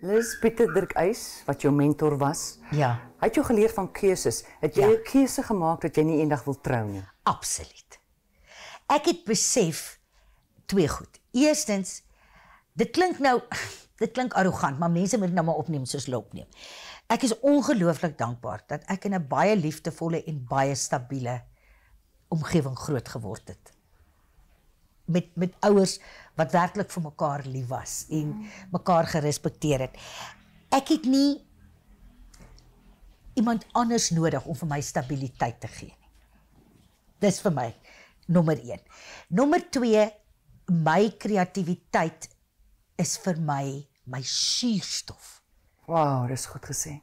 Lis Pieter Dirk Eis wat jou mentor was. Ja. Het jy geleer van keuses? Het jy 'n ja. keuse gemaak dat jy nie eendag wil trou nie? Absoluut. Ek het besef twee goed. Eerstens dit klink nou dit klink arrogant, maar mense moet dit nou maar opneem soos loop neem. Ek is ongelooflik dankbaar dat ek in 'n baie liefdevolle en baie stabiele omgewing groot geword het met met ouers wat werklik vir mekaar lief was en mekaar gerespekteer het. Ek het nie iemand anders nodig om vir my stabiliteit te gee nie. Dis vir my nommer 1. Nommer 2, my kreatiwiteit is vir my my suurstof. Wow, dis goed gesê.